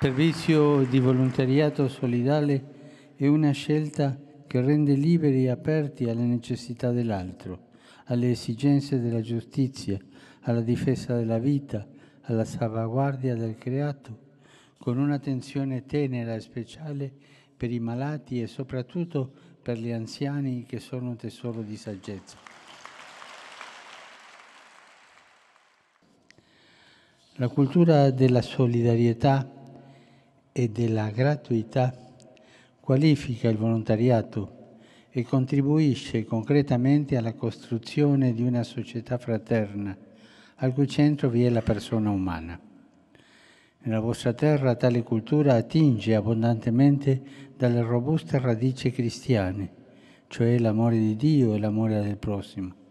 Il servizio di volontariato solidale è una scelta che rende liberi e aperti alle necessità dell'altro, alle esigenze della giustizia, alla difesa della vita, alla salvaguardia del creato, con un'attenzione tenera e speciale per i malati e soprattutto per gli anziani che sono tesoro di saggezza. La cultura della solidarietà e della gratuità qualifica il volontariato e contribuisce concretamente alla costruzione di una società fraterna, al cui centro vi è la persona umana. Nella vostra terra tale cultura attinge abbondantemente dalle robuste radici cristiane, cioè l'amore di Dio e l'amore del prossimo.